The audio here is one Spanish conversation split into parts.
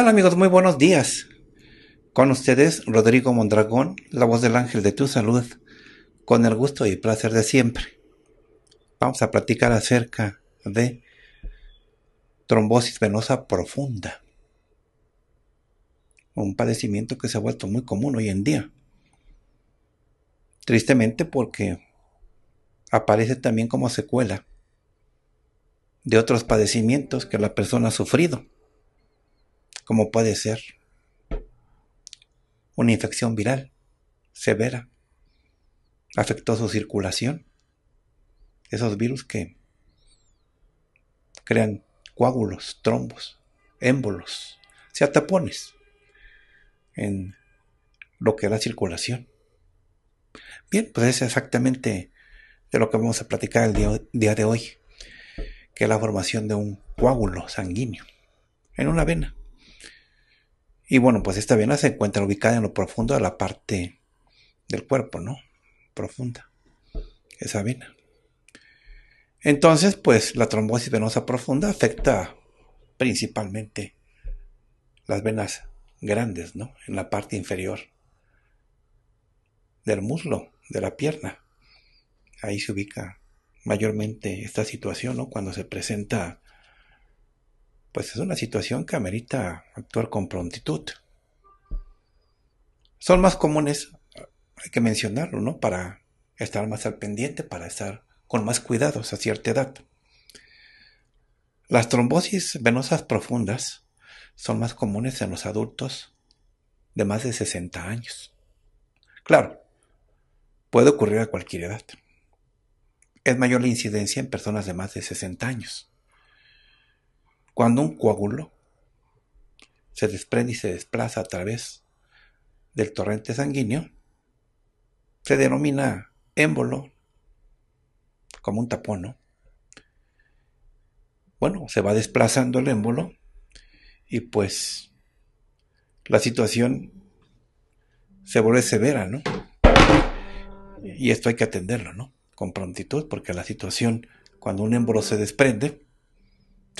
Hola amigos? Muy buenos días. Con ustedes Rodrigo Mondragón, la voz del ángel de tu salud, con el gusto y placer de siempre. Vamos a platicar acerca de trombosis venosa profunda, un padecimiento que se ha vuelto muy común hoy en día. Tristemente porque aparece también como secuela de otros padecimientos que la persona ha sufrido como puede ser una infección viral severa. Afectó su circulación. Esos virus que crean coágulos, trombos, émbolos, se atapones en lo que la circulación. Bien, pues es exactamente de lo que vamos a platicar el día, día de hoy, que es la formación de un coágulo sanguíneo en una vena. Y bueno, pues esta vena se encuentra ubicada en lo profundo de la parte del cuerpo, ¿no? Profunda. Esa vena. Entonces, pues la trombosis venosa profunda afecta principalmente las venas grandes, ¿no? En la parte inferior del muslo, de la pierna. Ahí se ubica mayormente esta situación, ¿no? Cuando se presenta pues es una situación que amerita actuar con prontitud. Son más comunes, hay que mencionarlo, ¿no? Para estar más al pendiente, para estar con más cuidados a cierta edad. Las trombosis venosas profundas son más comunes en los adultos de más de 60 años. Claro, puede ocurrir a cualquier edad. Es mayor la incidencia en personas de más de 60 años. Cuando un coágulo se desprende y se desplaza a través del torrente sanguíneo, se denomina émbolo, como un tapón, ¿no? Bueno, se va desplazando el émbolo y pues la situación se vuelve severa, ¿no? Y esto hay que atenderlo, ¿no? Con prontitud, porque la situación, cuando un émbolo se desprende,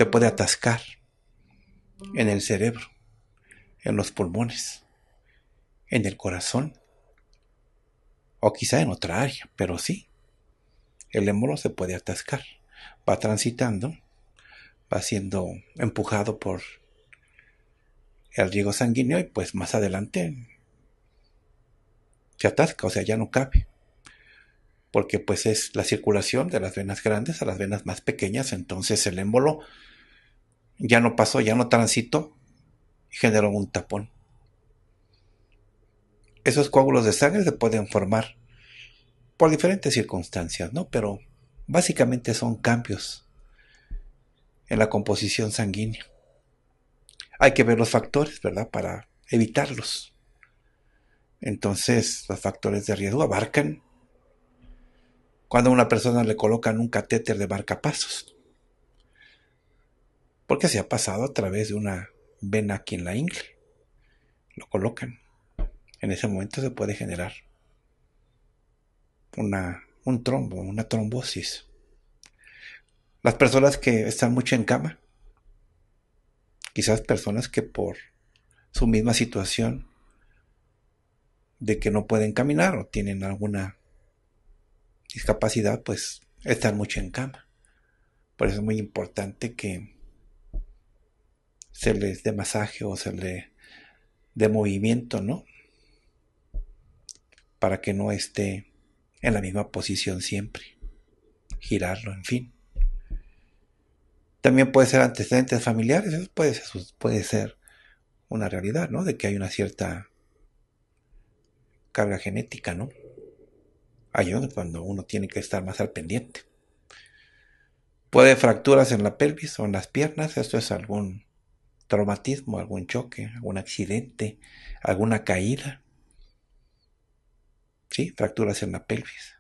se puede atascar en el cerebro, en los pulmones, en el corazón, o quizá en otra área, pero sí, el émbolo se puede atascar, va transitando, va siendo empujado por el riego sanguíneo y pues más adelante se atasca, o sea, ya no cabe. Porque pues es la circulación de las venas grandes a las venas más pequeñas, entonces el émbolo ya no pasó, ya no transitó y generó un tapón. Esos coágulos de sangre se pueden formar por diferentes circunstancias, ¿no? Pero básicamente son cambios en la composición sanguínea. Hay que ver los factores, ¿verdad? Para evitarlos. Entonces, los factores de riesgo abarcan cuando a una persona le colocan un catéter de marcapasos porque se ha pasado a través de una vena aquí en la ingle. Lo colocan. En ese momento se puede generar una, un trombo, una trombosis. Las personas que están mucho en cama, quizás personas que por su misma situación de que no pueden caminar o tienen alguna discapacidad, pues están mucho en cama. Por eso es muy importante que se les dé masaje o se les dé movimiento, ¿no? Para que no esté en la misma posición siempre. Girarlo, en fin. También puede ser antecedentes familiares, eso puede ser, puede ser una realidad, ¿no? De que hay una cierta carga genética, ¿no? Ayuda cuando uno tiene que estar más al pendiente. Puede fracturas en la pelvis o en las piernas, esto es algún traumatismo, algún choque, algún accidente, alguna caída. ¿Sí? Fracturas en la pelvis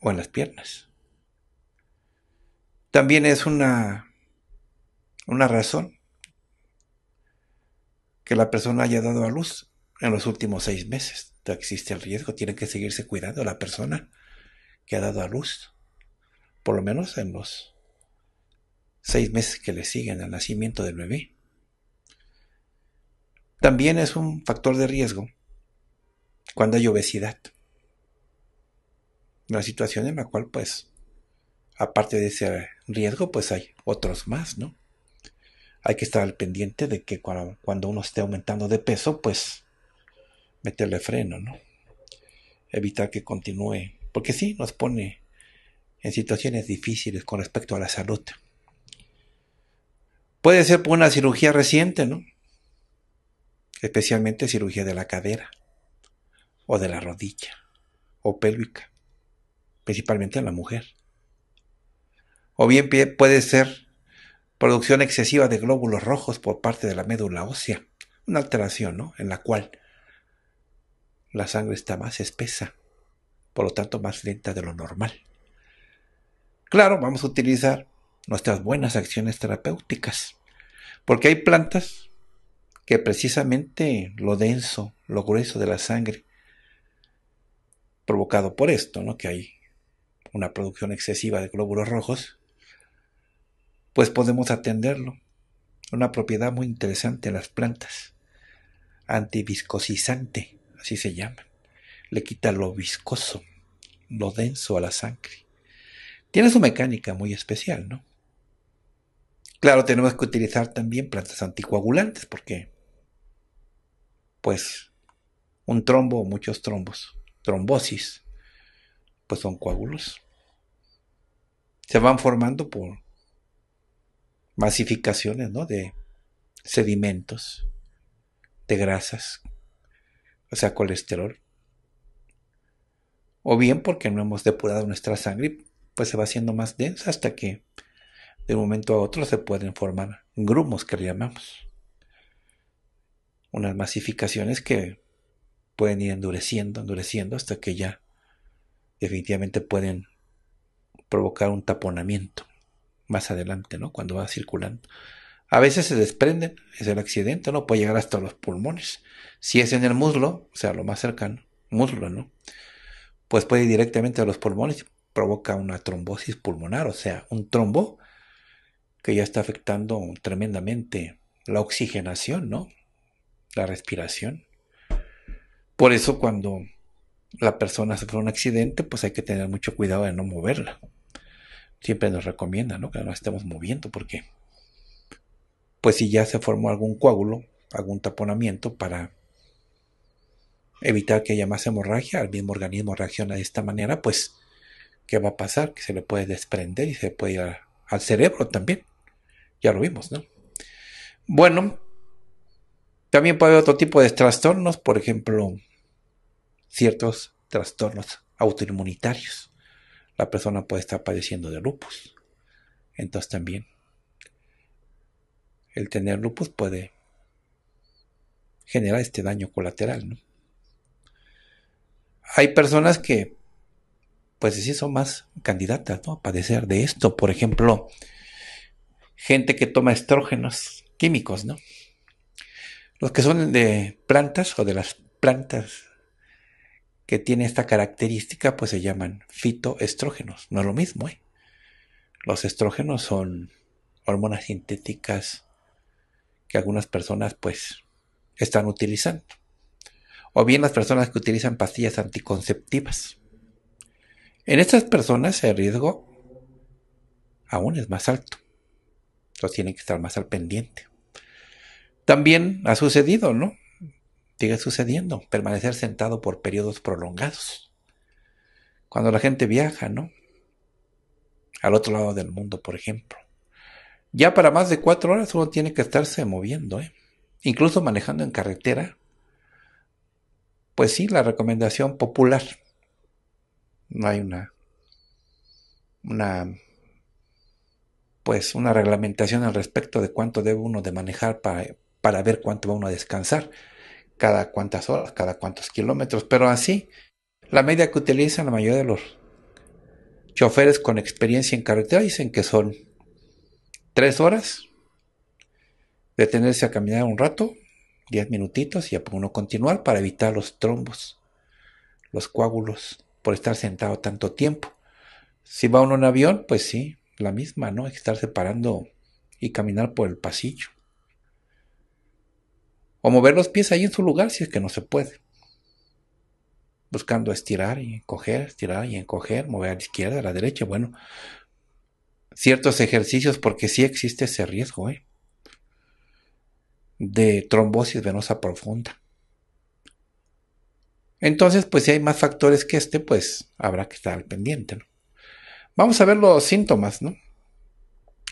o en las piernas. También es una, una razón que la persona haya dado a luz en los últimos seis meses. Existe el riesgo, tiene que seguirse cuidando la persona que ha dado a luz, por lo menos en los seis meses que le siguen al nacimiento del bebé. También es un factor de riesgo cuando hay obesidad. Una situación en la cual, pues, aparte de ese riesgo, pues hay otros más, ¿no? Hay que estar al pendiente de que cuando, cuando uno esté aumentando de peso, pues, meterle freno, ¿no? Evitar que continúe, porque sí, nos pone en situaciones difíciles con respecto a la salud. Puede ser por una cirugía reciente, ¿no? Especialmente cirugía de la cadera o de la rodilla o pélvica, principalmente en la mujer. O bien puede ser producción excesiva de glóbulos rojos por parte de la médula ósea, una alteración, ¿no? En la cual la sangre está más espesa, por lo tanto más lenta de lo normal. Claro, vamos a utilizar nuestras buenas acciones terapéuticas. Porque hay plantas que precisamente lo denso, lo grueso de la sangre, provocado por esto, ¿no? que hay una producción excesiva de glóbulos rojos, pues podemos atenderlo. Una propiedad muy interesante en las plantas, antiviscosizante, así se llama. Le quita lo viscoso, lo denso a la sangre. Tiene su mecánica muy especial, ¿no? Claro, tenemos que utilizar también plantas anticoagulantes porque, pues, un trombo o muchos trombos, trombosis, pues son coágulos. Se van formando por masificaciones, ¿no? De sedimentos, de grasas, o sea, colesterol. O bien porque no hemos depurado nuestra sangre, pues se va haciendo más densa hasta que de un momento a otro se pueden formar grumos que le llamamos. Unas masificaciones que pueden ir endureciendo, endureciendo hasta que ya definitivamente pueden provocar un taponamiento más adelante, ¿no? Cuando va circulando. A veces se desprenden, es el accidente, ¿no? Puede llegar hasta los pulmones. Si es en el muslo, o sea, lo más cercano, muslo, ¿no? Pues puede ir directamente a los pulmones provoca una trombosis pulmonar, o sea, un trombo que ya está afectando tremendamente la oxigenación, ¿no? La respiración. Por eso cuando la persona sufre un accidente, pues hay que tener mucho cuidado de no moverla. Siempre nos recomienda, ¿no? Que no estemos moviendo porque, pues si ya se formó algún coágulo, algún taponamiento para evitar que haya más hemorragia, el mismo organismo reacciona de esta manera, pues, ¿qué va a pasar? Que se le puede desprender y se puede ir al cerebro también. Ya lo vimos, ¿no? Bueno, también puede haber otro tipo de trastornos, por ejemplo, ciertos trastornos autoinmunitarios. La persona puede estar padeciendo de lupus. Entonces también el tener lupus puede generar este daño colateral, ¿no? Hay personas que, pues sí, son más candidatas, A padecer de esto. Por ejemplo, gente que toma estrógenos químicos, ¿no? Los que son de plantas o de las plantas que tienen esta característica, pues se llaman fitoestrógenos. No es lo mismo, ¿eh? Los estrógenos son hormonas sintéticas que algunas personas, pues, están utilizando. O bien las personas que utilizan pastillas anticonceptivas. En estas personas el riesgo aún es más alto. Entonces tiene que estar más al pendiente. También ha sucedido, ¿no? Sigue sucediendo, permanecer sentado por periodos prolongados. Cuando la gente viaja, ¿no? Al otro lado del mundo, por ejemplo. Ya para más de cuatro horas uno tiene que estarse moviendo, ¿eh? Incluso manejando en carretera. Pues sí, la recomendación popular. No hay una, una pues una reglamentación al respecto de cuánto debe uno de manejar para, ver cuánto va uno a descansar, cada cuántas horas, cada cuántos kilómetros, pero así la media que utilizan la mayoría de los choferes con experiencia en carretera dicen que son tres horas, detenerse a caminar un rato, diez minutitos y a uno continuar para evitar los trombos, los coágulos por estar sentado tanto tiempo. Si va uno en avión, pues sí, la misma, ¿no? Estar separando y caminar por el pasillo. O mover los pies ahí en su lugar si es que no se puede. Buscando estirar y encoger, estirar y encoger, mover a la izquierda, a la derecha. Bueno, ciertos ejercicios porque sí existe ese riesgo ¿eh? de trombosis venosa profunda. Entonces, pues si hay más factores que este, pues habrá que estar al pendiente. ¿no? Vamos a ver los síntomas, ¿no?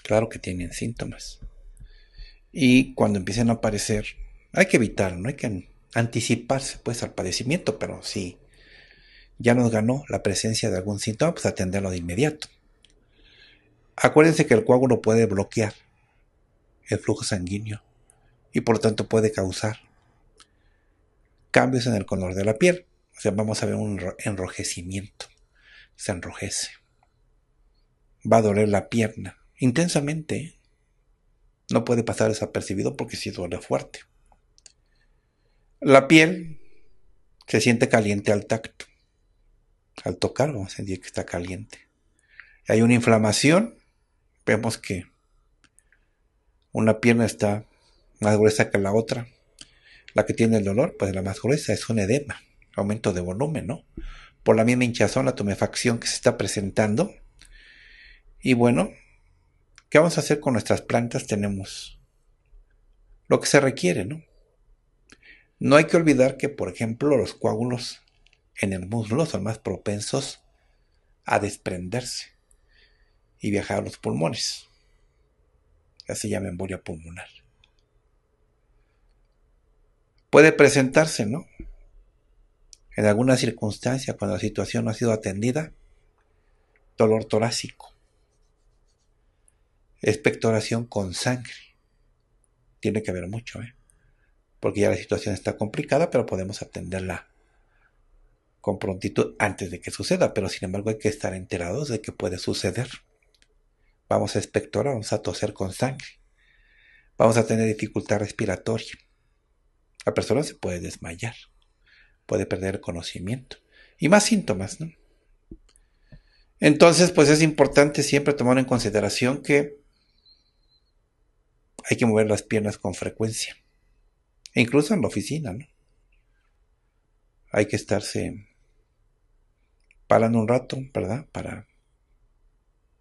Claro que tienen síntomas. Y cuando empiecen a aparecer, hay que evitar, no hay que anticiparse pues al padecimiento, pero si ya nos ganó la presencia de algún síntoma, pues atenderlo de inmediato. Acuérdense que el coágulo puede bloquear el flujo sanguíneo y por lo tanto puede causar cambios en el color de la piel. O sea, vamos a ver un enrojecimiento. Se enrojece va a doler la pierna intensamente. No puede pasar desapercibido porque si duele fuerte. La piel se siente caliente al tacto. Al tocar vamos a sentir que está caliente. Hay una inflamación. Vemos que una pierna está más gruesa que la otra. La que tiene el dolor, pues la más gruesa es un edema, aumento de volumen, ¿no? Por la misma hinchazón, la tumefacción que se está presentando, y bueno, ¿qué vamos a hacer con nuestras plantas? Tenemos lo que se requiere, ¿no? No hay que olvidar que, por ejemplo, los coágulos en el muslo son más propensos a desprenderse y viajar a los pulmones. Así se llama embolia pulmonar. Puede presentarse, ¿no? En alguna circunstancia, cuando la situación no ha sido atendida, dolor torácico, Espectoración con sangre. Tiene que haber mucho, ¿eh? porque ya la situación está complicada, pero podemos atenderla con prontitud antes de que suceda, pero sin embargo hay que estar enterados de que puede suceder. Vamos a expectorar, vamos a toser con sangre, vamos a tener dificultad respiratoria. La persona se puede desmayar, puede perder el conocimiento y más síntomas, ¿no? Entonces, pues es importante siempre tomar en consideración que hay que mover las piernas con frecuencia. E incluso en la oficina, ¿no? Hay que estarse parando un rato, ¿verdad? Para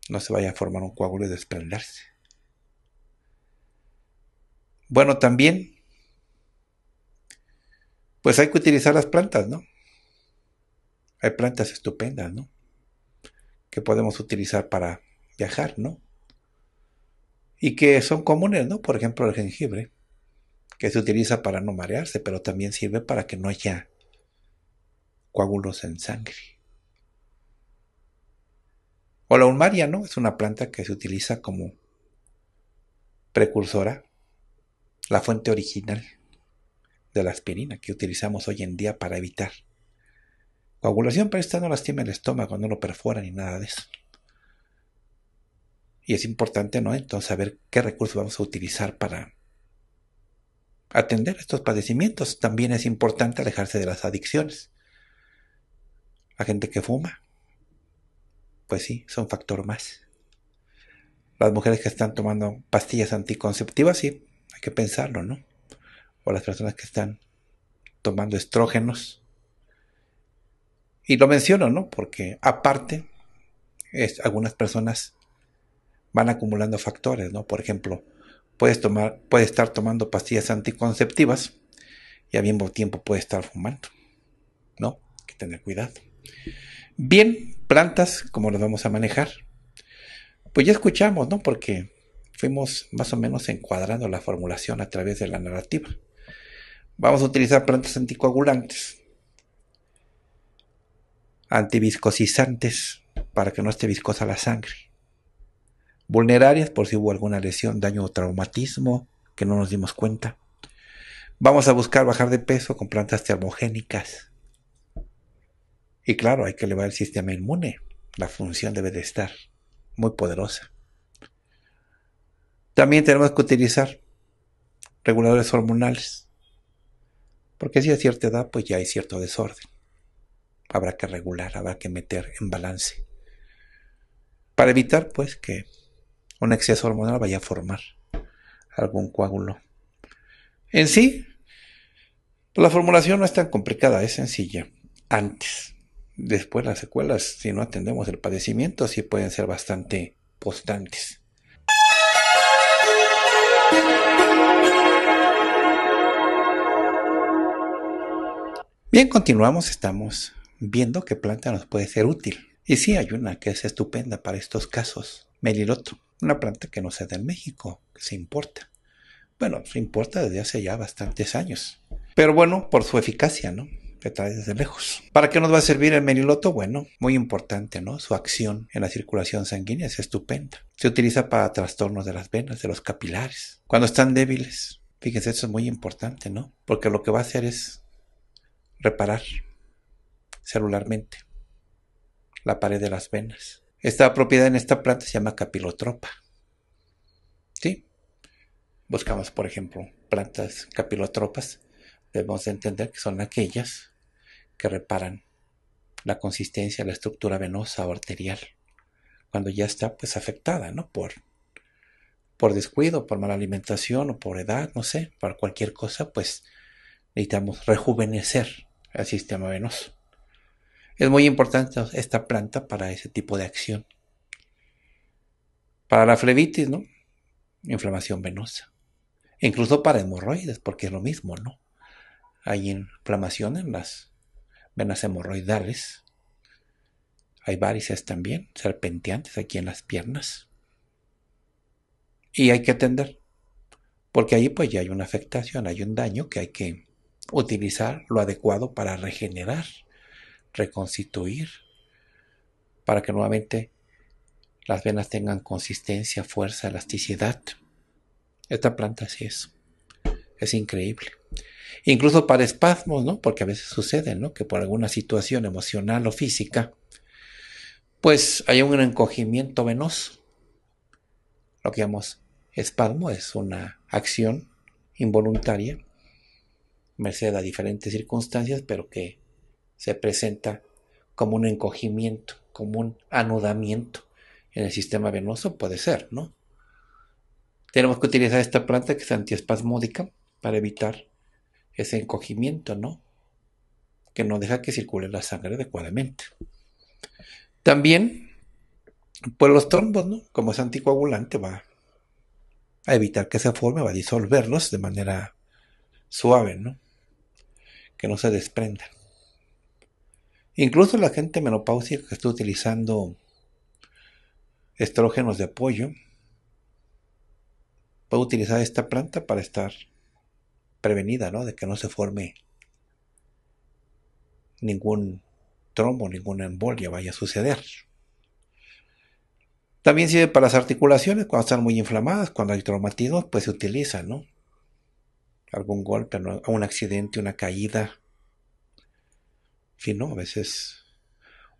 no se vaya a formar un coágulo y desprenderse. Bueno, también, pues hay que utilizar las plantas, ¿no? Hay plantas estupendas, ¿no? Que podemos utilizar para viajar, ¿no? y que son comunes, ¿no? Por ejemplo, el jengibre, que se utiliza para no marearse, pero también sirve para que no haya coágulos en sangre. O la ulmaria, ¿no? Es una planta que se utiliza como precursora, la fuente original de la aspirina que utilizamos hoy en día para evitar coagulación, pero esta no lastima el estómago, no lo perfora ni nada de eso. Y es importante, ¿no? Entonces saber qué recursos vamos a utilizar para atender estos padecimientos. También es importante alejarse de las adicciones. La gente que fuma, pues sí, son un factor más. Las mujeres que están tomando pastillas anticonceptivas, sí, hay que pensarlo, ¿no? O las personas que están tomando estrógenos. Y lo menciono, ¿no? Porque aparte, es, algunas personas van acumulando factores, ¿no? Por ejemplo, puedes, tomar, puede estar tomando pastillas anticonceptivas y al mismo tiempo puedes estar fumando, ¿no? Hay que tener cuidado. Bien, plantas, ¿cómo las vamos a manejar? Pues ya escuchamos, ¿no? Porque fuimos más o menos encuadrando la formulación a través de la narrativa. Vamos a utilizar plantas anticoagulantes, antiviscosizantes, para que no esté viscosa la sangre vulnerarias por si hubo alguna lesión, daño o traumatismo que no nos dimos cuenta. Vamos a buscar bajar de peso con plantas termogénicas. Y claro, hay que elevar el sistema inmune. La función debe de estar muy poderosa. También tenemos que utilizar reguladores hormonales. Porque si a cierta edad, pues ya hay cierto desorden. Habrá que regular, habrá que meter en balance. Para evitar, pues, que un exceso hormonal vaya a formar algún coágulo. En sí, pues, la formulación no es tan complicada, es sencilla. Antes, después las secuelas, si no atendemos el padecimiento, sí pueden ser bastante postantes. Bien, continuamos. Estamos viendo qué planta nos puede ser útil. Y sí, hay una que es estupenda para estos casos, meliloto una planta que no da en México, que se importa. Bueno, se importa desde hace ya bastantes años. Pero bueno, por su eficacia, ¿no? Que trae desde lejos. ¿Para qué nos va a servir el meniloto? Bueno, muy importante, ¿no? Su acción en la circulación sanguínea es estupenda. Se utiliza para trastornos de las venas, de los capilares. Cuando están débiles. Fíjense, eso es muy importante, ¿no? Porque lo que va a hacer es reparar celularmente la pared de las venas esta propiedad en esta planta se llama capilotropa. ¿Sí? Buscamos, por ejemplo, plantas capilotropas. Debemos entender que son aquellas que reparan la consistencia la estructura venosa o arterial cuando ya está pues afectada, ¿no? Por, por descuido, por mala alimentación o por edad, no sé, por cualquier cosa, pues necesitamos rejuvenecer el sistema venoso. Es muy importante esta planta para ese tipo de acción. Para la flebitis, ¿no? Inflamación venosa. incluso para hemorroides, porque es lo mismo, ¿no? Hay inflamación en las venas hemorroidales. Hay varices también, serpenteantes aquí en las piernas. Y hay que atender, porque ahí pues ya hay una afectación, hay un daño que hay que utilizar lo adecuado para regenerar reconstituir para que nuevamente las venas tengan consistencia, fuerza, elasticidad. Esta planta así es. Es increíble. Incluso para espasmos, ¿no? Porque a veces sucede, Que por alguna situación emocional o física, pues hay un encogimiento venoso. Lo que llamamos espasmo es una acción involuntaria, merced a diferentes circunstancias, pero que se presenta como un encogimiento, como un anudamiento en el sistema venoso, puede ser, ¿no? Tenemos que utilizar esta planta que es antiespasmódica para evitar ese encogimiento, ¿no? Que no deja que circule la sangre adecuadamente. También, pues los trombos, ¿no? Como es anticoagulante, va a evitar que se forme, va a disolverlos de manera suave, ¿no? Que no se desprendan. Incluso la gente menopáusica que está utilizando estrógenos de apoyo puede utilizar esta planta para estar prevenida, ¿no? De que no se forme ningún trombo, ninguna embolia vaya a suceder. También sirve para las articulaciones cuando están muy inflamadas, cuando hay traumatismos, pues se utiliza, ¿no? Algún golpe, un accidente, una caída, fin, ¿no? A veces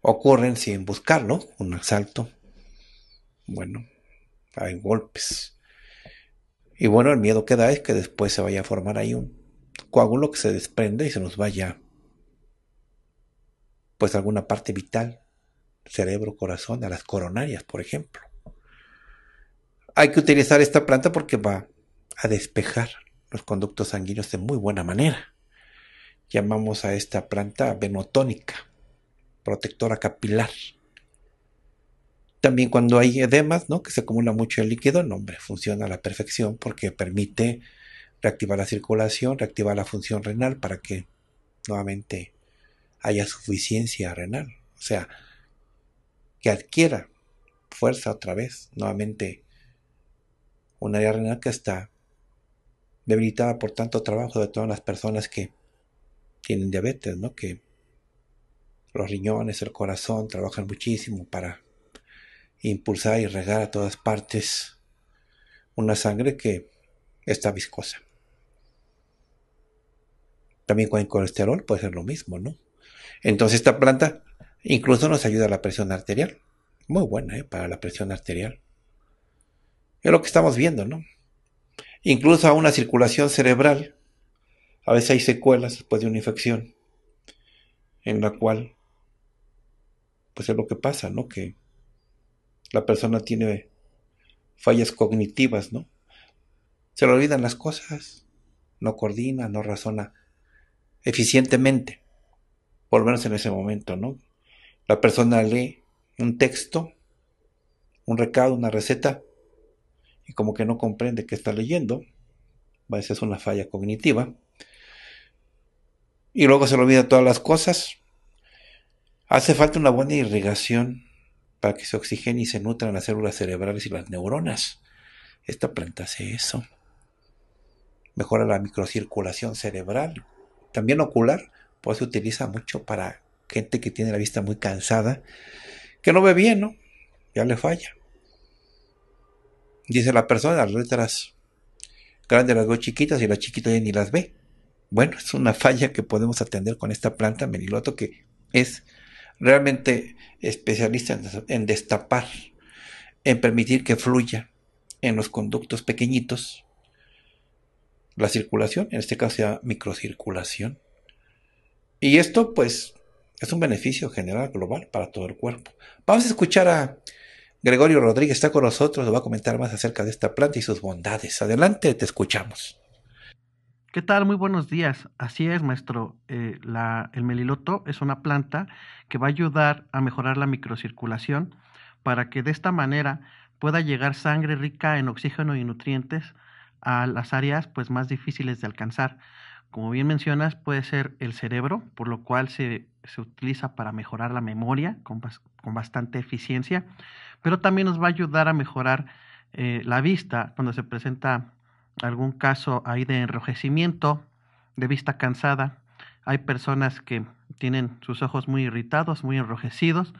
ocurren sin buscarlo, un asalto. Bueno, hay golpes. Y bueno, el miedo que da es que después se vaya a formar ahí un coágulo que se desprende y se nos vaya pues alguna parte vital, cerebro, corazón, a las coronarias, por ejemplo. Hay que utilizar esta planta porque va a despejar los conductos sanguíneos de muy buena manera llamamos a esta planta venotónica, protectora capilar. También cuando hay edemas, ¿no? que se acumula mucho el líquido, no, hombre, funciona a la perfección porque permite reactivar la circulación, reactivar la función renal para que nuevamente haya suficiencia renal. O sea, que adquiera fuerza otra vez, nuevamente un área renal que está debilitada por tanto trabajo de todas las personas que tienen diabetes, ¿no? Que los riñones, el corazón trabajan muchísimo para impulsar y regar a todas partes una sangre que está viscosa. También con el colesterol puede ser lo mismo, ¿no? Entonces esta planta incluso nos ayuda a la presión arterial. Muy buena, ¿eh? Para la presión arterial. Es lo que estamos viendo, ¿no? Incluso a una circulación cerebral a veces hay secuelas después de una infección, en la cual, pues es lo que pasa, ¿no? Que la persona tiene fallas cognitivas, ¿no? Se le olvidan las cosas, no coordina, no razona eficientemente, por lo menos en ese momento, ¿no? La persona lee un texto, un recado, una receta, y como que no comprende qué está leyendo, a veces es una falla cognitiva, y luego se le olvida todas las cosas. Hace falta una buena irrigación para que se oxigene y se nutran las células cerebrales y las neuronas. Esta planta hace eso. Mejora la microcirculación cerebral, también ocular, pues se utiliza mucho para gente que tiene la vista muy cansada, que no ve bien, ¿no? Ya le falla. Dice la persona, las letras grandes las veo chiquitas y las chiquitas ya ni las ve. Bueno, es una falla que podemos atender con esta planta meniloto, que es realmente especialista en destapar, en permitir que fluya en los conductos pequeñitos la circulación, en este caso sea microcirculación. Y esto pues es un beneficio general global para todo el cuerpo. Vamos a escuchar a Gregorio Rodríguez, está con nosotros, nos va a comentar más acerca de esta planta y sus bondades. Adelante, te escuchamos. ¿Qué tal? Muy buenos días. Así es, maestro. Eh, el meliloto es una planta que va a ayudar a mejorar la microcirculación para que de esta manera pueda llegar sangre rica en oxígeno y nutrientes a las áreas pues, más difíciles de alcanzar. Como bien mencionas, puede ser el cerebro, por lo cual se, utiliza para mejorar la memoria con, bastante eficiencia, pero también nos va a ayudar a mejorar eh, la vista cuando se presenta algún caso ahí de enrojecimiento, de vista cansada. Hay personas que tienen sus ojos muy irritados, muy enrojecidos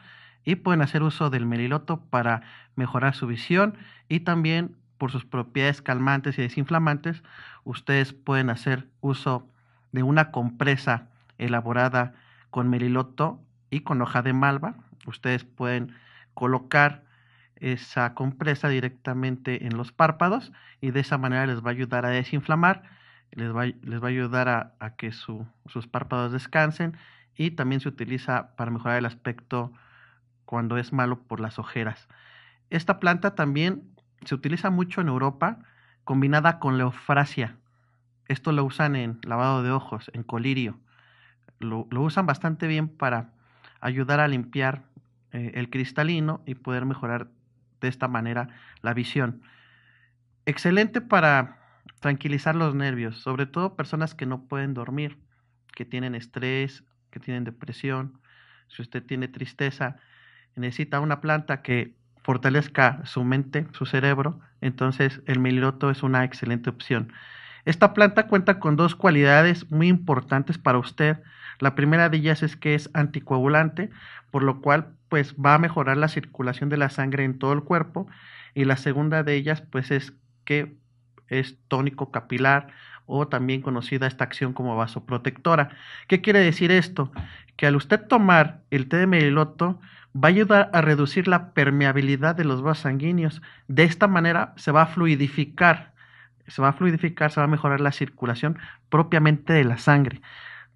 y pueden hacer uso del meliloto para mejorar su visión y también por sus propiedades calmantes y desinflamantes, ustedes pueden hacer uso de una compresa elaborada con meliloto y con hoja de malva. Ustedes pueden colocar esa compresa directamente en los párpados y de esa manera les va a ayudar a desinflamar, les va, les va a ayudar a, que sus párpados descansen y también se utiliza para mejorar el aspecto cuando es malo por las ojeras. Esta planta también se utiliza mucho en Europa combinada con leofrasia. Esto lo usan en lavado de ojos, en colirio. Lo, usan bastante bien para ayudar a limpiar eh, el cristalino y poder mejorar de esta manera la visión. Excelente para tranquilizar los nervios, sobre todo personas que no pueden dormir, que tienen estrés, que tienen depresión. Si usted tiene tristeza, necesita una planta que fortalezca su mente, su cerebro, entonces el meliloto es una excelente opción. Esta planta cuenta con dos cualidades muy importantes para usted. La primera de ellas es que es anticoagulante, por lo cual pues va a mejorar la circulación de la sangre en todo el cuerpo y la segunda de ellas pues es que es tónico capilar o también conocida esta acción como vasoprotectora. ¿Qué quiere decir esto? Que al usted tomar el té de meliloto va a ayudar a reducir la permeabilidad de los vasos sanguíneos. De esta manera se va a fluidificar, se va a fluidificar, se va a mejorar la circulación propiamente de la sangre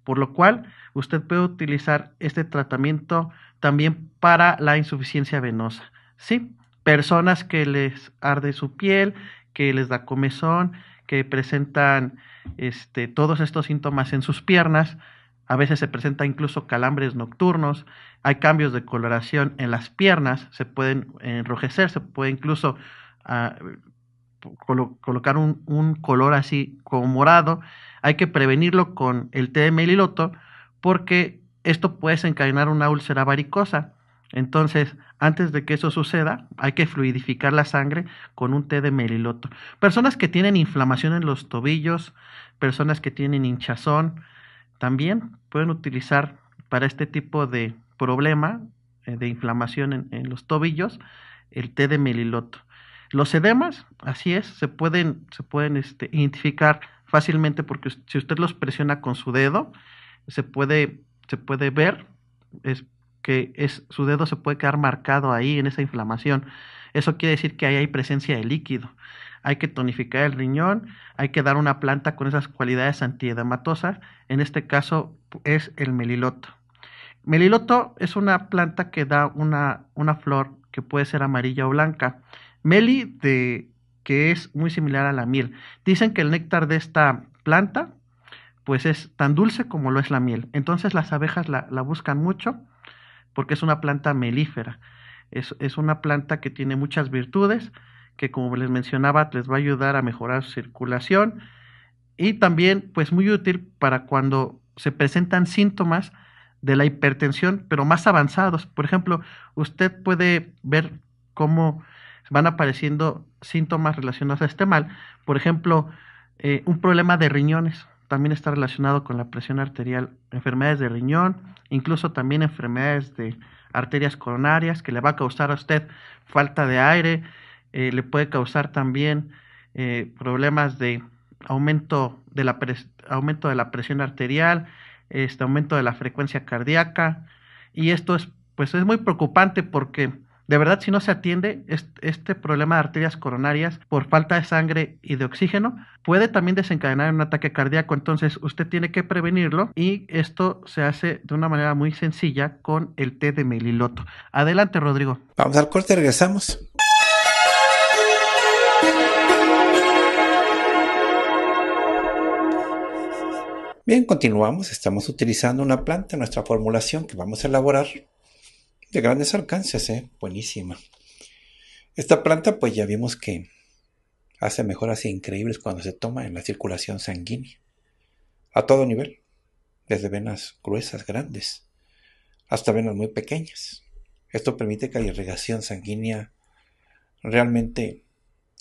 por lo cual usted puede utilizar este tratamiento también para la insuficiencia venosa. ¿sí? Personas que les arde su piel, que les da comezón, que presentan este, todos estos síntomas en sus piernas, a veces se presenta incluso calambres nocturnos, hay cambios de coloración en las piernas, se pueden enrojecer, se puede incluso ah, colocar un, color así como morado, hay que prevenirlo con el té de meliloto porque esto puede desencadenar una úlcera varicosa. Entonces, antes de que eso suceda, hay que fluidificar la sangre con un té de meliloto. Personas que tienen inflamación en los tobillos, personas que tienen hinchazón, también pueden utilizar para este tipo de problema eh, de inflamación en, los tobillos el té de meliloto. Los edemas, así es, se pueden, se pueden este, identificar fácilmente porque si usted los presiona con su dedo, se puede, se puede ver es que es, su dedo se puede quedar marcado ahí en esa inflamación. Eso quiere decir que ahí hay presencia de líquido. Hay que tonificar el riñón, hay que dar una planta con esas cualidades antiedematosas. En este caso es el meliloto. Meliloto es una planta que da una, una flor que puede ser amarilla o blanca. Meli de que es muy similar a la miel. Dicen que el néctar de esta planta pues es tan dulce como lo es la miel. Entonces las abejas la, buscan mucho porque es una planta melífera. Es, es, una planta que tiene muchas virtudes, que como les mencionaba les va a ayudar a mejorar su circulación y también pues muy útil para cuando se presentan síntomas de la hipertensión, pero más avanzados. Por ejemplo, usted puede ver cómo van apareciendo síntomas relacionados a este mal. Por ejemplo, eh, un problema de riñones también está relacionado con la presión arterial, enfermedades de riñón, incluso también enfermedades de arterias coronarias que le va a causar a usted falta de aire, eh, le puede causar también eh, problemas de aumento de, la aumento de la presión arterial, este aumento de la frecuencia cardíaca y esto es pues es muy preocupante porque de verdad, si no se atiende este problema de arterias coronarias por falta de sangre y de oxígeno, puede también desencadenar un ataque cardíaco. Entonces, usted tiene que prevenirlo y esto se hace de una manera muy sencilla con el té de meliloto. Adelante, Rodrigo. Vamos al corte, regresamos. Bien, continuamos. Estamos utilizando una planta nuestra formulación que vamos a elaborar de grandes alcances, ¿eh? buenísima. Esta planta pues ya vimos que hace mejoras increíbles cuando se toma en la circulación sanguínea, a todo nivel, desde venas gruesas, grandes, hasta venas muy pequeñas. Esto permite que la irrigación sanguínea realmente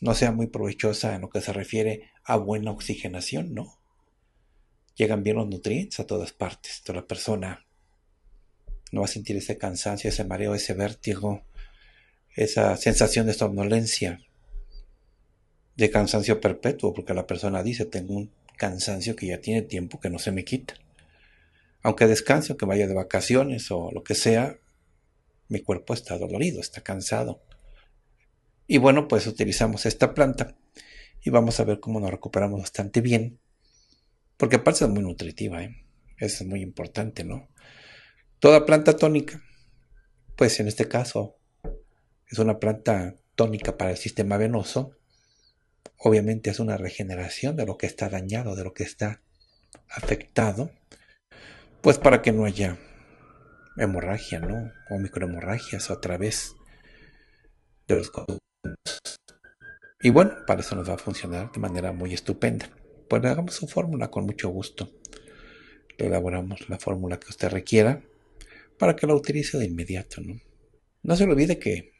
no sea muy provechosa en lo que se refiere a buena oxigenación, ¿no? Llegan bien los nutrientes a todas partes toda la persona no va a sentir ese cansancio, ese mareo, ese vértigo, esa sensación de somnolencia, de cansancio perpetuo, porque la persona dice, tengo un cansancio que ya tiene tiempo que no se me quita. Aunque descanse, aunque vaya de vacaciones o lo que sea, mi cuerpo está dolorido, está cansado. Y bueno, pues utilizamos esta planta y vamos a ver cómo nos recuperamos bastante bien. Porque aparte es muy nutritiva, Eso ¿eh? es muy importante, ¿no? Toda planta tónica, pues en este caso es una planta tónica para el sistema venoso, obviamente es una regeneración de lo que está dañado, de lo que está afectado, pues para que no haya hemorragia, ¿no? O microhemorragias a través de los conductos. Y bueno, para eso nos va a funcionar de manera muy estupenda. Pues hagamos su fórmula con mucho gusto. Le elaboramos la fórmula que usted requiera para que la utilice de inmediato. ¿no? no se olvide que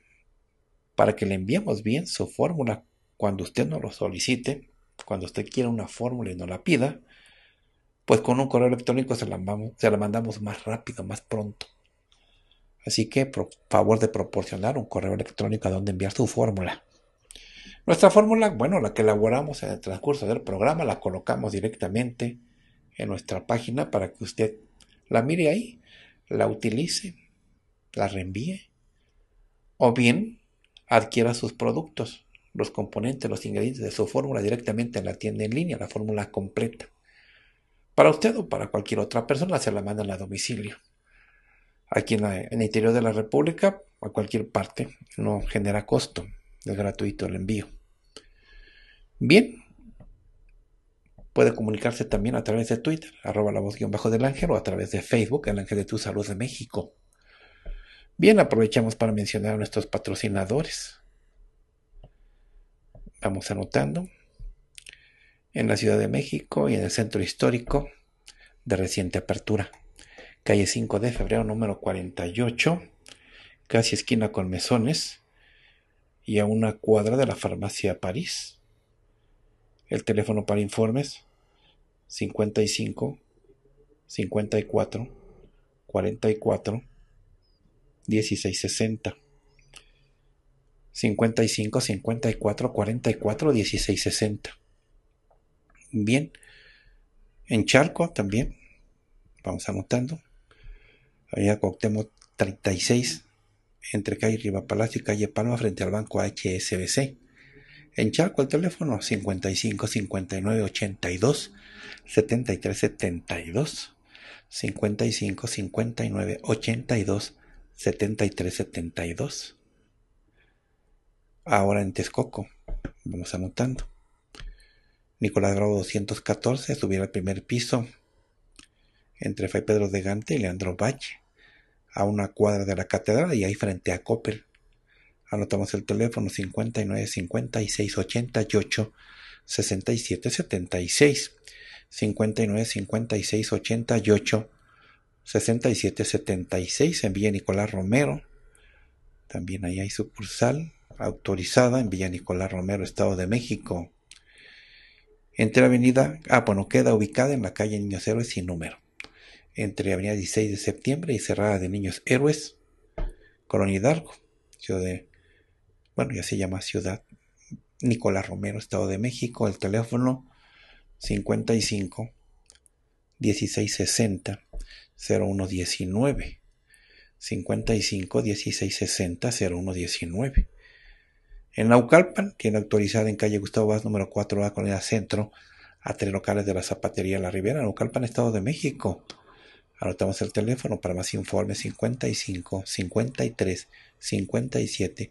para que le enviemos bien su fórmula cuando usted nos lo solicite, cuando usted quiera una fórmula y no la pida, pues con un correo electrónico se la, se la mandamos más rápido, más pronto. Así que por favor de proporcionar un correo electrónico a donde enviar su fórmula. Nuestra fórmula, bueno, la que elaboramos en el transcurso del programa, la colocamos directamente en nuestra página para que usted la mire ahí la utilice, la reenvíe, o bien adquiera sus productos, los componentes, los ingredientes de su fórmula directamente en la tienda en línea, la fórmula completa. Para usted o para cualquier otra persona se la mandan a domicilio. Aquí en, en el interior de la República, a cualquier parte, no genera costo, es gratuito el envío. Bien, Puede comunicarse también a través de Twitter, arroba la voz guión bajo del ángel, o a través de Facebook, el ángel de tu salud de México. Bien, aprovechamos para mencionar a nuestros patrocinadores. Vamos anotando. En la Ciudad de México y en el Centro Histórico de reciente apertura. Calle 5 de febrero número 48, casi esquina con mesones y a una cuadra de la farmacia París. El teléfono para informes 55 54 44 1660. 55 54 44 1660. Bien. En Charco también. Vamos anotando. Ahí coctemos 36 entre calle Riva Palacio y calle Palma frente al banco HSBC. En Chaco el teléfono 55 59 82 73 72 55 59 82 73 72. Ahora en Texcoco, vamos anotando. Nicolás Bravo 214 subir al primer piso entre Fay Pedro de Gante y Leandro Valle a una cuadra de la catedral y ahí frente a Coppel. Anotamos el teléfono 59 56 88 67 76. 59 56 88 67 76 en Villa Nicolás Romero. También ahí hay sucursal autorizada en Villa Nicolás Romero, Estado de México. Entre avenida, ah, bueno, queda ubicada en la calle Niños Héroes sin número. Entre avenida 16 de septiembre y cerrada de Niños Héroes, Colonia Hidalgo, ciudad de bueno, ya se llama Ciudad Nicolás Romero, Estado de México, el teléfono 55 1660 0119. 55 1660 0119. En Naucalpan, tiene autorizada en calle Gustavo Vaz, número 4A, Colonia Centro, a tres locales de la Zapatería La Ribera, Naucalpan, Estado de México. Anotamos el teléfono para más informes 55 53 57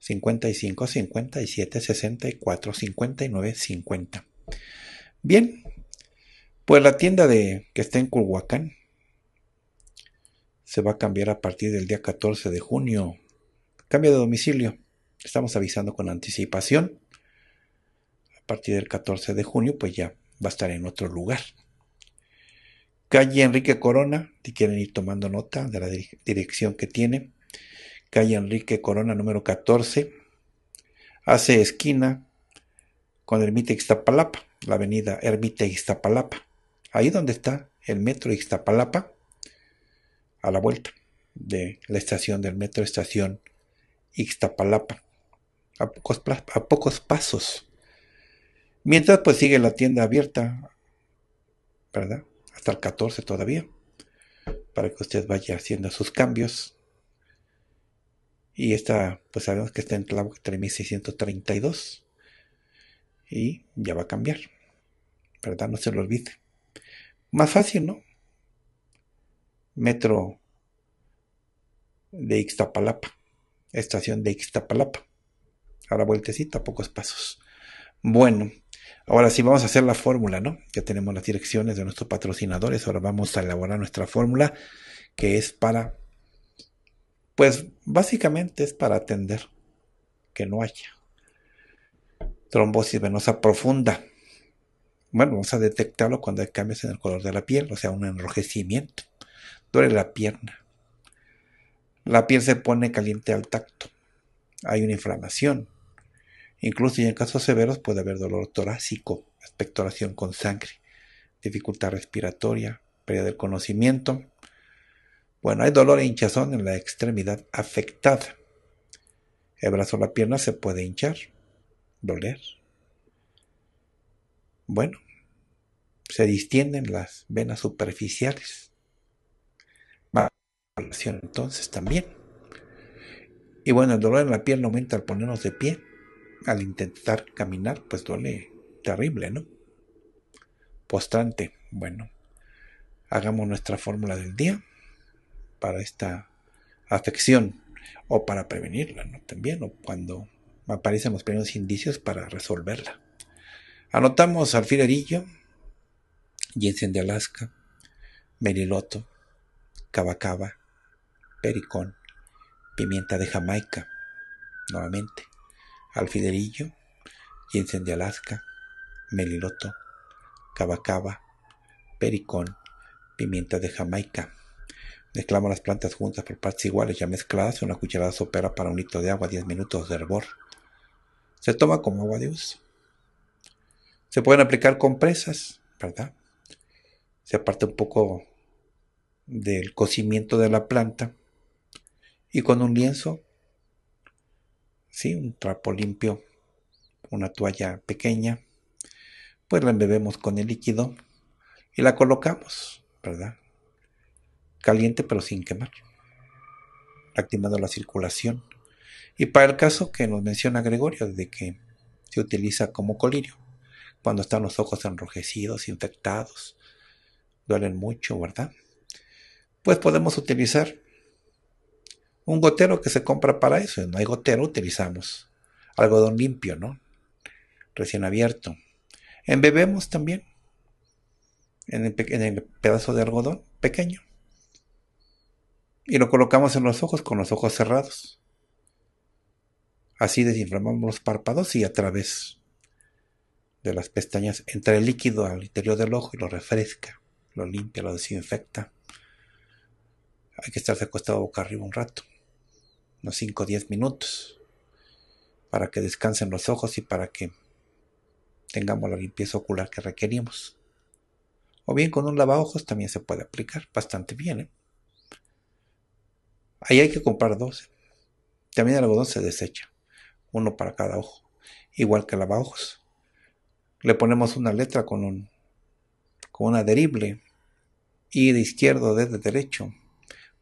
55, 57, 64, 59, 50. Bien, pues la tienda de, que está en Culhuacán se va a cambiar a partir del día 14 de junio. Cambio de domicilio. Estamos avisando con anticipación. A partir del 14 de junio, pues ya va a estar en otro lugar. Calle Enrique Corona, si quieren ir tomando nota de la dirección que tiene calle Enrique Corona número 14, hace esquina con Ermita Ixtapalapa, la avenida Ermita Ixtapalapa, ahí donde está el metro Ixtapalapa, a la vuelta de la estación del metro, estación Ixtapalapa, a pocos, a pocos pasos. Mientras pues sigue la tienda abierta, ¿verdad? Hasta el 14 todavía, para que usted vaya haciendo sus cambios y esta, pues sabemos que está en Tláhuac 3632. Y ya va a cambiar. ¿Verdad? No se lo olvide. Más fácil, ¿no? Metro de Ixtapalapa. Estación de Ixtapalapa. Ahora vueltecita, pocos pasos. Bueno, ahora sí vamos a hacer la fórmula, ¿no? Ya tenemos las direcciones de nuestros patrocinadores. Ahora vamos a elaborar nuestra fórmula que es para pues básicamente es para atender que no haya trombosis venosa profunda. Bueno, vamos a detectarlo cuando hay cambios en el color de la piel, o sea, un enrojecimiento. Duele la pierna. La piel se pone caliente al tacto. Hay una inflamación. Incluso en casos severos puede haber dolor torácico, expectoración con sangre, dificultad respiratoria, pérdida del conocimiento, bueno, hay dolor e hinchazón en la extremidad afectada. El brazo o la pierna se puede hinchar, doler. Bueno, se distienden las venas superficiales. Entonces también. Y bueno, el dolor en la pierna aumenta al ponernos de pie. Al intentar caminar, pues duele terrible, ¿no? Postrante. Bueno, hagamos nuestra fórmula del día para esta afección o para prevenirla también, o cuando aparecen los primeros indicios para resolverla. Anotamos alfilerillo, ginseng de Alaska, meliloto, cabacaba, pericón, pimienta de Jamaica, nuevamente, alfilerillo, ginseng de Alaska, meliloto, cabacaba, pericón, pimienta de Jamaica. Mezclamos las plantas juntas por partes iguales ya mezcladas, una cucharada sopera para un litro de agua, 10 minutos de hervor. Se toma como agua de uso. Se pueden aplicar compresas, ¿verdad? Se aparta un poco del cocimiento de la planta y con un lienzo, sí, un trapo limpio, una toalla pequeña, pues la embebemos con el líquido y la colocamos, ¿verdad? caliente pero sin quemar, activando la circulación. Y para el caso que nos menciona Gregorio, de que se utiliza como colirio, cuando están los ojos enrojecidos, infectados, duelen mucho, ¿verdad? Pues podemos utilizar un gotero que se compra para eso. no hay gotero, utilizamos algodón limpio, ¿no? Recién abierto. Embebemos también en el pedazo de algodón pequeño y lo colocamos en los ojos con los ojos cerrados. Así desinflamamos los párpados y a través de las pestañas entra el líquido al interior del ojo y lo refresca, lo limpia, lo desinfecta. Hay que estarse acostado boca arriba un rato, unos 5 o 10 minutos, para que descansen los ojos y para que tengamos la limpieza ocular que requerimos. O bien con un lavaojos también se puede aplicar bastante bien. ¿eh? Ahí hay que comprar dos, También el algodón se desecha, uno para cada ojo, igual que lavaojos. Le ponemos una letra con un, con adherible y de izquierdo desde derecho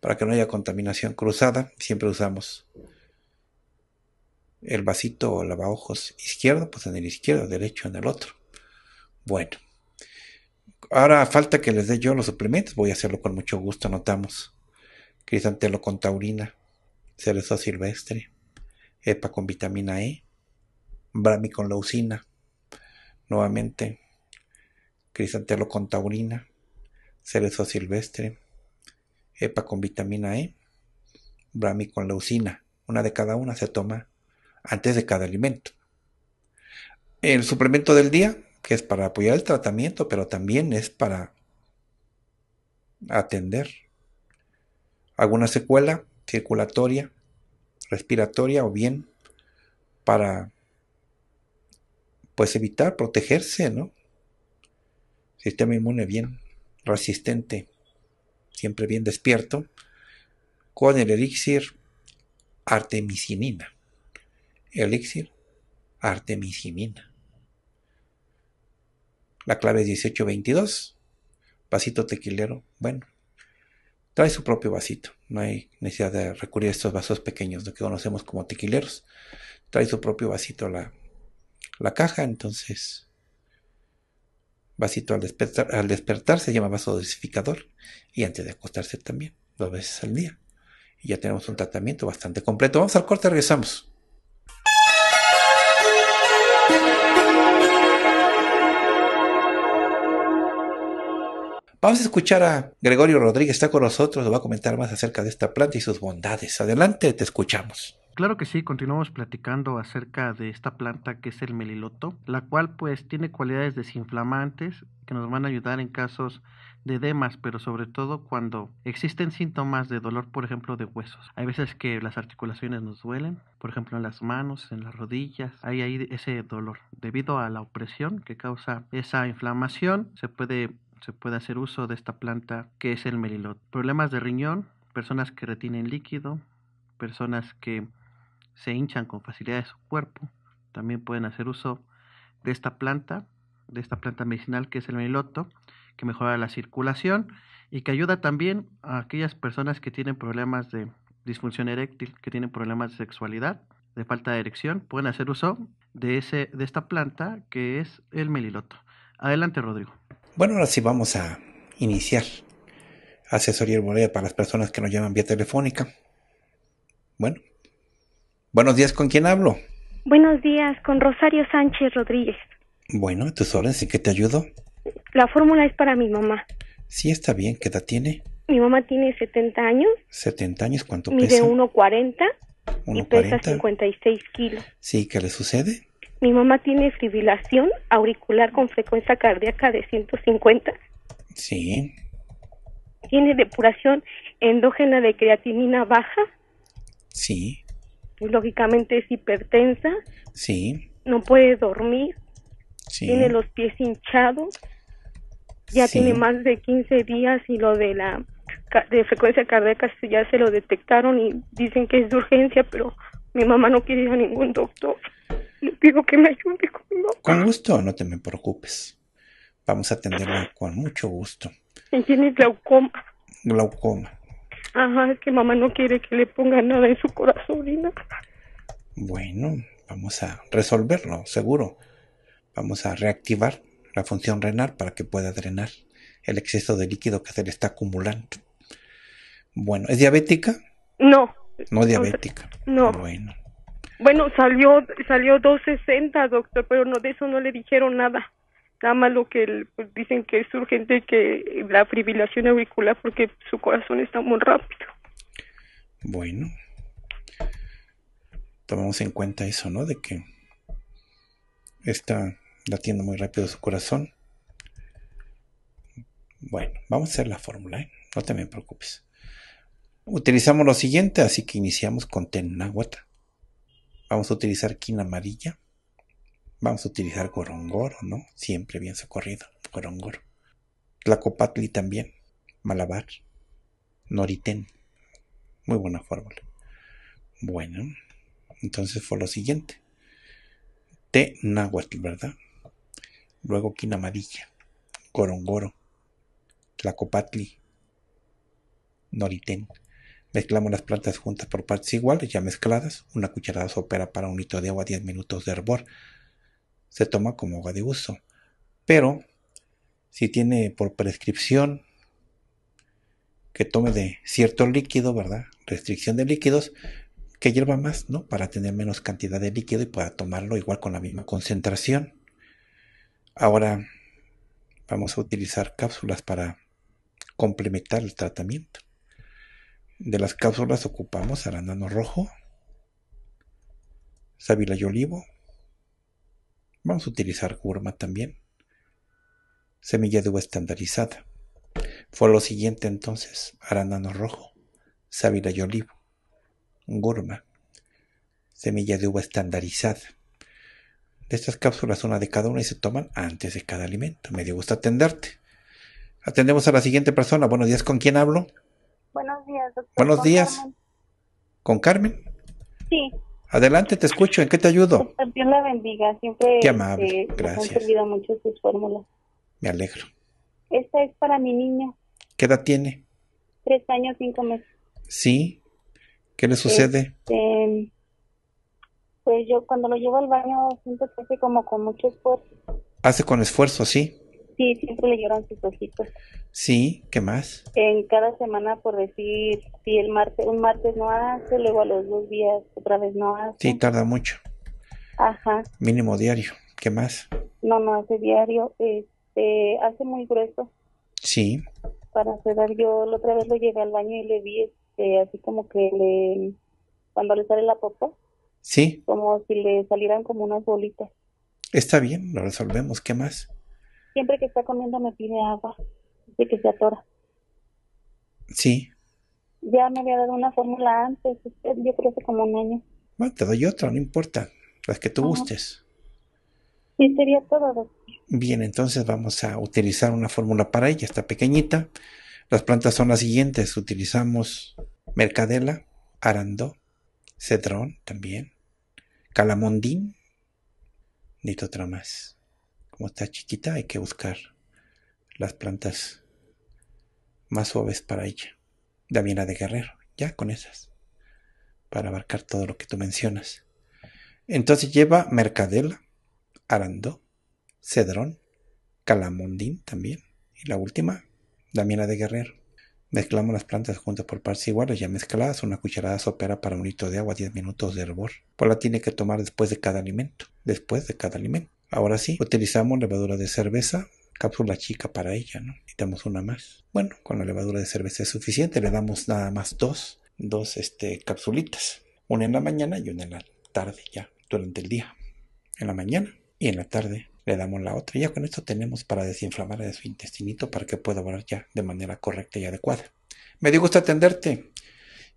para que no haya contaminación cruzada. Siempre usamos el vasito o lavaojos izquierdo, pues en el izquierdo, derecho en el otro. Bueno, ahora falta que les dé yo los suplementos. Voy a hacerlo con mucho gusto, anotamos crisantelo con taurina, cerezo silvestre, EPA con vitamina E, brami con leucina, nuevamente, crisantelo con taurina, cerezo silvestre, EPA con vitamina E, brami con leucina. Una de cada una se toma antes de cada alimento. El suplemento del día, que es para apoyar el tratamiento, pero también es para atender alguna secuela circulatoria, respiratoria o bien para pues evitar, protegerse, ¿no? Sistema inmune bien resistente, siempre bien despierto, con el elixir artemisinina. Elixir artemisinina. La clave es 1822, Pasito tequilero, bueno, trae su propio vasito. No hay necesidad de recurrir a estos vasos pequeños, lo que conocemos como tequileros. Trae su propio vasito la, la caja, entonces vasito al, despertar, al despertar se llama vaso dosificador y antes de acostarse también, dos veces al día. Y ya tenemos un tratamiento bastante completo. Vamos al corte, regresamos. Vamos a escuchar a Gregorio Rodríguez, está con nosotros, nos va a comentar más acerca de esta planta y sus bondades. Adelante, te escuchamos. Claro que sí, continuamos platicando acerca de esta planta que es el meliloto, la cual pues tiene cualidades desinflamantes que nos van a ayudar en casos de edemas, pero sobre todo cuando existen síntomas de dolor, por ejemplo, de huesos. Hay veces que las articulaciones nos duelen, por ejemplo, en las manos, en las rodillas, hay ahí ese dolor. Debido a la opresión que causa esa inflamación, se puede se puede hacer uso de esta planta que es el meliloto. Problemas de riñón, personas que retienen líquido, personas que se hinchan con facilidad de su cuerpo, también pueden hacer uso de esta planta, de esta planta medicinal que es el meliloto, que mejora la circulación y que ayuda también a aquellas personas que tienen problemas de disfunción eréctil, que tienen problemas de sexualidad, de falta de erección, pueden hacer uso de, ese, de esta planta que es el meliloto. Adelante, Rodrigo. Bueno, ahora sí vamos a iniciar asesoría herbalia para las personas que nos llaman vía telefónica. Bueno, buenos días, ¿con quién hablo? Buenos días, con Rosario Sánchez Rodríguez. Bueno, ¿tú tus horas, ¿en qué te ayudo? La fórmula es para mi mamá. Sí, está bien, ¿qué edad tiene? Mi mamá tiene 70 años. 70 años, ¿cuánto pesa? Mide 1,40 y pesa 56 kilos. Sí, ¿qué le sucede? Mi mamá tiene fibrilación auricular con frecuencia cardíaca de 150. Sí. Tiene depuración endógena de creatinina baja. Sí. lógicamente es hipertensa. Sí. No puede dormir. Sí. Tiene los pies hinchados. Ya tiene más de 15 días y lo de la frecuencia cardíaca ya se lo detectaron y dicen que es de urgencia, pero mi mamá no quiere ir a ningún doctor. Le pido que me ayude con Con gusto, no te me preocupes. Vamos a atenderla con mucho gusto. Y tiene glaucoma. Glaucoma. Ajá, es que mamá no quiere que le ponga nada en su corazón, nada. Bueno, vamos a resolverlo, seguro. Vamos a reactivar la función renal para que pueda drenar el exceso de líquido que se le está acumulando. Bueno, ¿es diabética? No. No diabética. No. Bueno. Bueno, salió salió 260, doctor, pero no de eso no le dijeron nada. Nada más lo que pues, dicen que es urgente que la fibrilación auricular porque su corazón está muy rápido. Bueno. Tomamos en cuenta eso, ¿no? De que está latiendo muy rápido su corazón. Bueno, vamos a hacer la fórmula, ¿eh? no te me preocupes. Utilizamos lo siguiente, así que iniciamos con tenagüata. Vamos a utilizar quina amarilla. Vamos a utilizar gorongoro, ¿no? Siempre bien socorrido, gorongoro. Tlacopatli también. Malabar. Noriten. Muy buena fórmula. Bueno, entonces fue lo siguiente. Te, Nahuatl, ¿verdad? Luego quina amarilla. Gorongoro. Tlacopatli. Noriten. Mezclamos las plantas juntas por partes iguales, ya mezcladas. Una cucharada sopera para un litro de agua, 10 minutos de hervor. Se toma como agua de uso. Pero, si tiene por prescripción que tome de cierto líquido, ¿verdad? Restricción de líquidos, que hierva más, ¿no? Para tener menos cantidad de líquido y pueda tomarlo igual con la misma concentración. Ahora vamos a utilizar cápsulas para complementar el tratamiento. De las cápsulas ocupamos arándano rojo, sábila y olivo. Vamos a utilizar gurma también. Semilla de uva estandarizada. Fue lo siguiente entonces, arándano rojo, sábila y olivo, gurma, semilla de uva estandarizada. De estas cápsulas, una de cada una y se toman antes de cada alimento. Me dio gusto atenderte. Atendemos a la siguiente persona. Buenos días, ¿con quién hablo? Buenos días, doctor. Buenos días. ¿Con Carmen? Sí. Adelante, te escucho. ¿En qué te ayudo? Dios la bendiga. Siempre Qué amable. Eh, Gracias. Me han servido sus fórmulas. Me alegro. Esta es para mi niña. ¿Qué edad tiene? Tres años, cinco meses. Sí. ¿Qué le sucede? Este, pues yo cuando lo llevo al baño siento que hace como con mucho esfuerzo. Hace con esfuerzo, sí. Sí, siempre le lloran sus ojitos. Sí, ¿qué más? En cada semana, por decir, si el martes, un martes no hace, luego a los dos días otra vez no hace. Sí, tarda mucho. Ajá. Mínimo diario, ¿qué más? No, no hace diario, este, hace muy grueso. Sí. Para cerrar, yo la otra vez lo llegué al baño y le vi, este, así como que le, cuando le sale la popa. Sí. Como si le salieran como unas bolitas. Está bien, lo resolvemos, ¿qué más? Siempre que está comiendo me pide agua, dice que se atora. Sí. Ya me había dado una fórmula antes, yo creo que como un año. Bueno, te doy otra, no importa, las que tú gustes. Sí, sería todo, Bien, entonces vamos a utilizar una fórmula para ella, está pequeñita. Las plantas son las siguientes, utilizamos mercadela, arando, cedrón también, calamondín, y otra más como está chiquita, hay que buscar las plantas más suaves para ella. Damiana de guerrero, ya con esas, para abarcar todo lo que tú mencionas. Entonces lleva mercadela, arandó, cedrón, calamondín también. Y la última, damiana de guerrero. Mezclamos las plantas juntas por partes iguales, ya mezcladas, una cucharada sopera para un litro de agua, 10 minutos de hervor. Pues la tiene que tomar después de cada alimento, después de cada alimento. Ahora sí, utilizamos levadura de cerveza, cápsula chica para ella, ¿no? Necesitamos una más. Bueno, con la levadura de cerveza es suficiente, le damos nada más dos, dos este, capsulitas. Una en la mañana y una en la tarde ya, durante el día. En la mañana y en la tarde le damos la otra. Ya con esto tenemos para desinflamar a su intestinito para que pueda volar ya de manera correcta y adecuada. Me dio gusto atenderte.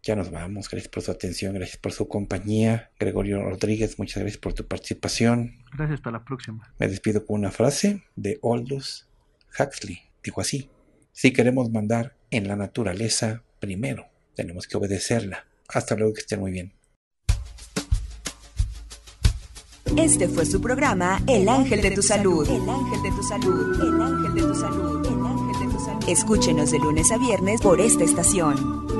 Ya nos vamos. Gracias por su atención, gracias por su compañía. Gregorio Rodríguez, muchas gracias por tu participación. Gracias, hasta la próxima. Me despido con una frase de Aldous Huxley. Dijo así, si queremos mandar en la naturaleza, primero tenemos que obedecerla. Hasta luego, que estén muy bien. Este fue su programa El Ángel de tu Salud. El Ángel de tu Salud. El Ángel de tu Salud. El Ángel de tu Salud. Escúchenos de lunes a viernes por esta estación.